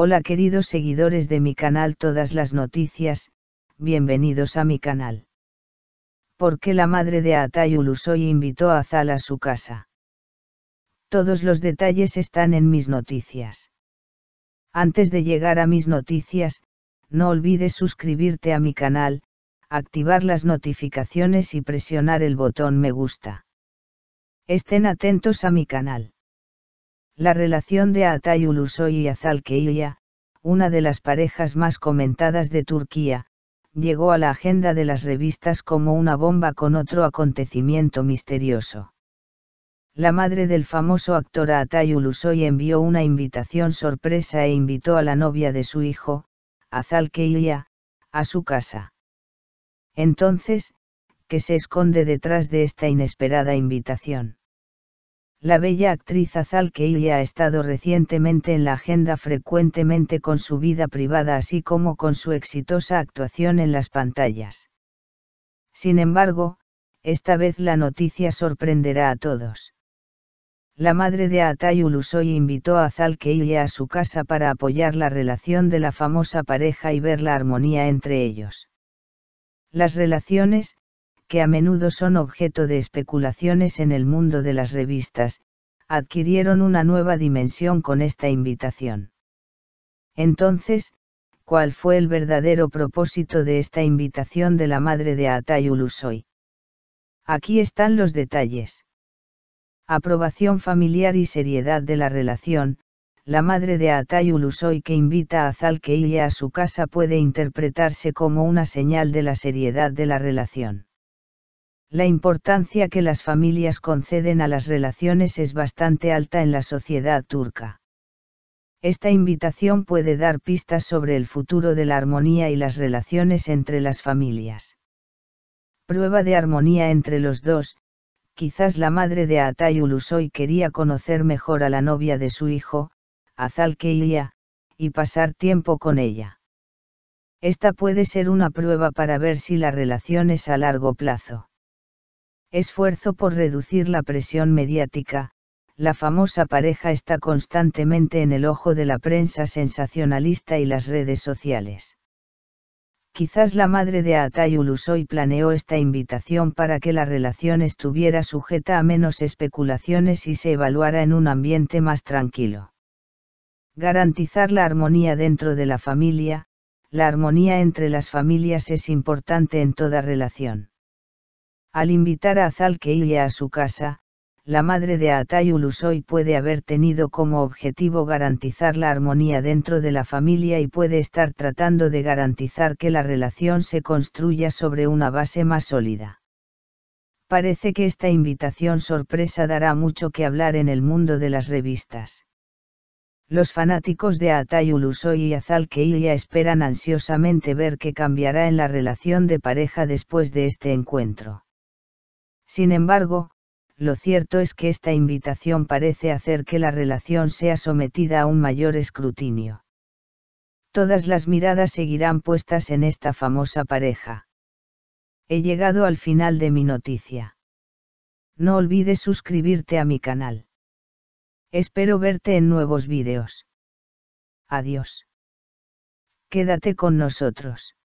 Hola queridos seguidores de mi canal Todas las Noticias, bienvenidos a mi canal. ¿Por qué la madre de Atay Ulusoy invitó a Zal a su casa? Todos los detalles están en mis noticias. Antes de llegar a mis noticias, no olvides suscribirte a mi canal, activar las notificaciones y presionar el botón me gusta. Estén atentos a mi canal. La relación de Atay Ulusoy y Azalkeilla, una de las parejas más comentadas de Turquía, llegó a la agenda de las revistas como una bomba con otro acontecimiento misterioso. La madre del famoso actor Atay Ulusoy envió una invitación sorpresa e invitó a la novia de su hijo, Azal a su casa. Entonces, ¿qué se esconde detrás de esta inesperada invitación? La bella actriz Azal Keili ha estado recientemente en la agenda frecuentemente con su vida privada así como con su exitosa actuación en las pantallas. Sin embargo, esta vez la noticia sorprenderá a todos. La madre de Atay Ulusoy invitó a Azal Keili a su casa para apoyar la relación de la famosa pareja y ver la armonía entre ellos. Las relaciones, que a menudo son objeto de especulaciones en el mundo de las revistas, adquirieron una nueva dimensión con esta invitación. Entonces, ¿cuál fue el verdadero propósito de esta invitación de la madre de Atay Ulusoy? Aquí están los detalles. Aprobación familiar y seriedad de la relación, la madre de Atay Ulusoy que invita a Zalkeilla a su casa puede interpretarse como una señal de la seriedad de la relación la importancia que las familias conceden a las relaciones es bastante alta en la sociedad turca. Esta invitación puede dar pistas sobre el futuro de la armonía y las relaciones entre las familias. Prueba de armonía entre los dos, quizás la madre de Atay Ulusoy quería conocer mejor a la novia de su hijo, Azal Keilia, y pasar tiempo con ella. Esta puede ser una prueba para ver si la relación es a largo plazo esfuerzo por reducir la presión mediática, la famosa pareja está constantemente en el ojo de la prensa sensacionalista y las redes sociales. Quizás la madre de Atay Ulusoy planeó esta invitación para que la relación estuviera sujeta a menos especulaciones y se evaluara en un ambiente más tranquilo. Garantizar la armonía dentro de la familia, la armonía entre las familias es importante en toda relación. Al invitar a Azalqueilla a su casa, la madre de Atay Ulusoy puede haber tenido como objetivo garantizar la armonía dentro de la familia y puede estar tratando de garantizar que la relación se construya sobre una base más sólida. Parece que esta invitación sorpresa dará mucho que hablar en el mundo de las revistas. Los fanáticos de Atay Ulusoy y Azalqueilla esperan ansiosamente ver qué cambiará en la relación de pareja después de este encuentro. Sin embargo, lo cierto es que esta invitación parece hacer que la relación sea sometida a un mayor escrutinio. Todas las miradas seguirán puestas en esta famosa pareja. He llegado al final de mi noticia. No olvides suscribirte a mi canal. Espero verte en nuevos vídeos. Adiós. Quédate con nosotros.